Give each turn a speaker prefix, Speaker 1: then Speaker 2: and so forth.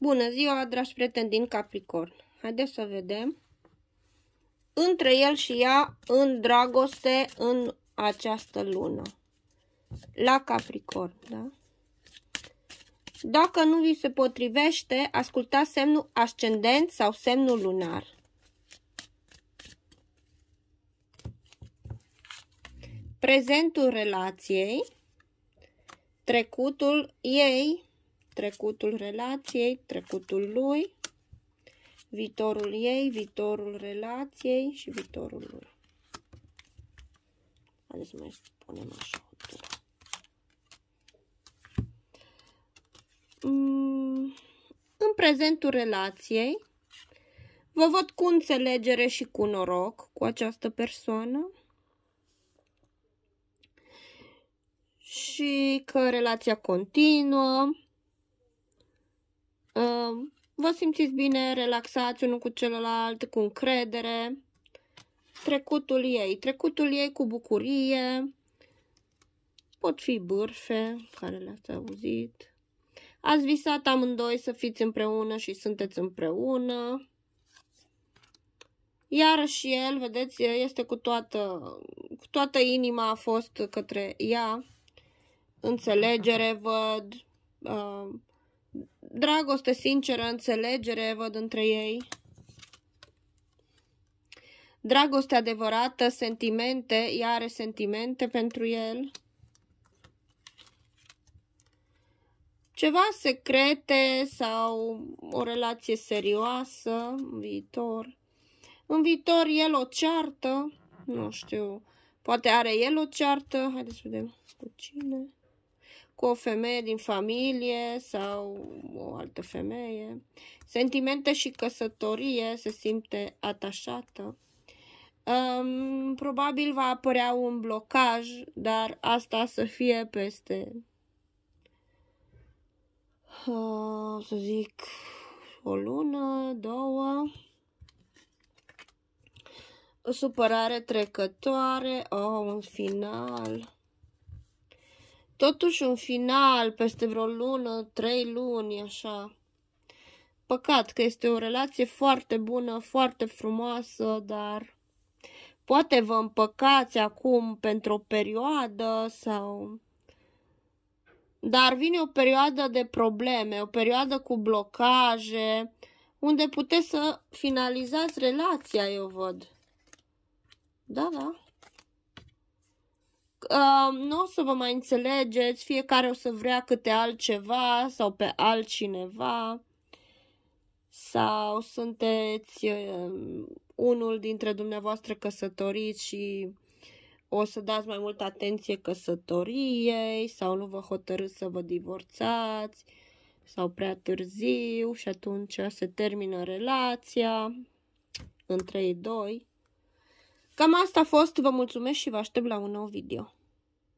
Speaker 1: Bună ziua, dragi prieteni din Capricorn! Haideți să vedem. Între el și ea, în dragoste, în această lună. La Capricorn, da? Dacă nu vi se potrivește, ascultați semnul ascendent sau semnul lunar. Prezentul relației, trecutul ei, trecutul relației, trecutul lui, viitorul ei, viitorul relației și viitorul lui. Haideți să mai spunem așa mm, În prezentul relației, vă văd cu înțelegere și cu noroc cu această persoană. Și că relația continuă, Ehm, vă simțiți bine, relaxați unul cu celălalt, cu încredere. Trecutul ei, trecutul ei cu bucurie. Pot fi bârfe, care le-ați auzit. Ați visat amândoi să fiți împreună și sunteți împreună. iar și el, vedeți, este cu toată, cu toată inima a fost către ea. Înțelegere văd, uh, Dragoste sinceră, înțelegere văd între ei. Dragoste adevărată, sentimente, ea are sentimente pentru el. Ceva secrete sau o relație serioasă în viitor. În viitor el o ceartă, nu știu, poate are el o ceartă. Haideți să vedem cu cine cu o femeie din familie sau o altă femeie. Sentimente și căsătorie, se simte atașată. Um, probabil va apărea un blocaj, dar asta să fie peste, uh, să zic, o lună, două supărare trecătoare, oh, un final totuși un final peste vreo lună, trei luni, așa. Păcat că este o relație foarte bună, foarte frumoasă, dar poate vă împăcați acum pentru o perioadă sau... Dar vine o perioadă de probleme, o perioadă cu blocaje, unde puteți să finalizați relația, eu văd. Da, da nu o să vă mai înțelegeți, fiecare o să vrea câte altceva sau pe altcineva sau sunteți uh, unul dintre dumneavoastră căsătoriți și o să dați mai multă atenție căsătoriei sau nu vă hotărâți să vă divorțați sau prea târziu și atunci se termină relația între ei doi. Cam asta a fost, vă mulțumesc și vă aștept la un nou video.